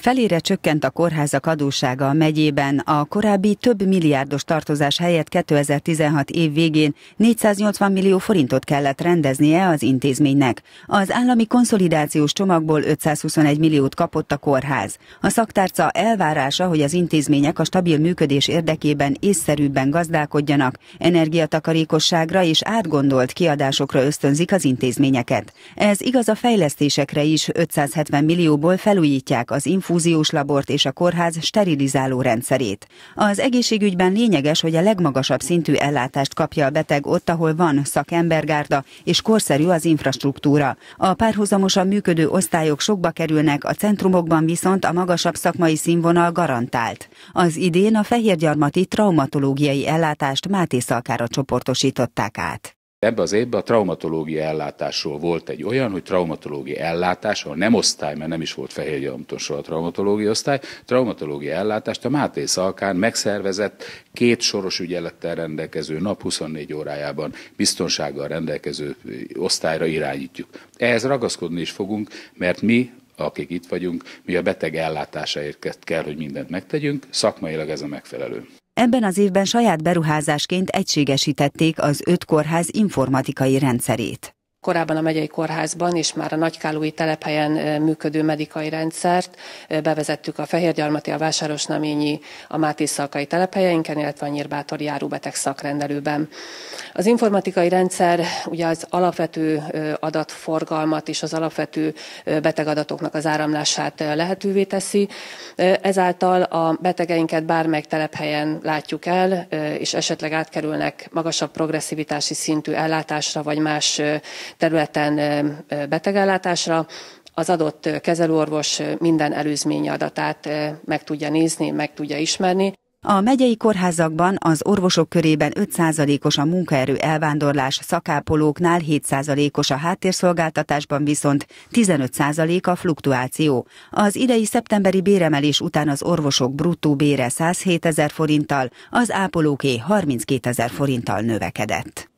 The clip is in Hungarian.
Felére csökkent a kórházak adósága a megyében, a korábbi több milliárdos tartozás helyett 2016 év végén 480 millió forintot kellett rendeznie az intézménynek. Az állami konszolidációs csomagból 521 milliót kapott a kórház. A szaktárca elvárása, hogy az intézmények a stabil működés érdekében észszerűbben gazdálkodjanak, energiatakarékosságra és átgondolt kiadásokra ösztönzik az intézményeket. Ez igaz a fejlesztésekre is, 570 millióból felújítják az infrastruktúrát, infúziós labort és a kórház sterilizáló rendszerét. Az egészségügyben lényeges, hogy a legmagasabb szintű ellátást kapja a beteg ott, ahol van szakembergárda és korszerű az infrastruktúra. A párhuzamosan működő osztályok sokba kerülnek, a centrumokban viszont a magasabb szakmai színvonal garantált. Az idén a fehérgyarmati traumatológiai ellátást Máté Szalkára csoportosították át. Ebben az évben a traumatológia ellátásról volt egy olyan, hogy traumatológia ellátás, ahol nem osztály, mert nem is volt fehér Amton a traumatológia osztály, traumatológia ellátást a Máté Szalkán megszervezett két soros ügyelettel rendelkező nap 24 órájában biztonsággal rendelkező osztályra irányítjuk. Ehhez ragaszkodni is fogunk, mert mi akik itt vagyunk, mi a beteg ellátásáért kell, hogy mindent megtegyünk, szakmailag ez a megfelelő. Ebben az évben saját beruházásként egységesítették az öt kórház informatikai rendszerét korábban a megyei kórházban és már a nagykálói telephelyen működő medikai rendszert bevezettük a Fehérgyarmati, a Vásárosnaményi, a Mátészalkai telephelyeinken, illetve a Nyírbátor járóbeteg szakrendelőben. Az informatikai rendszer ugye az alapvető adatforgalmat és az alapvető betegadatoknak az áramlását lehetővé teszi. Ezáltal a betegeinket bármely telephelyen látjuk el, és esetleg átkerülnek magasabb progresszivitási szintű ellátásra, vagy más területen betegellátásra, az adott kezelőorvos minden előzmény adatát meg tudja nézni, meg tudja ismerni. A megyei kórházakban az orvosok körében 5%-os a munkaerő elvándorlás, szakápolóknál 7%-os a háttérszolgáltatásban viszont 15% a fluktuáció. Az idei szeptemberi béremelés után az orvosok bruttó bére 107 ezer forinttal, az ápolóké 32 ezer forinttal növekedett.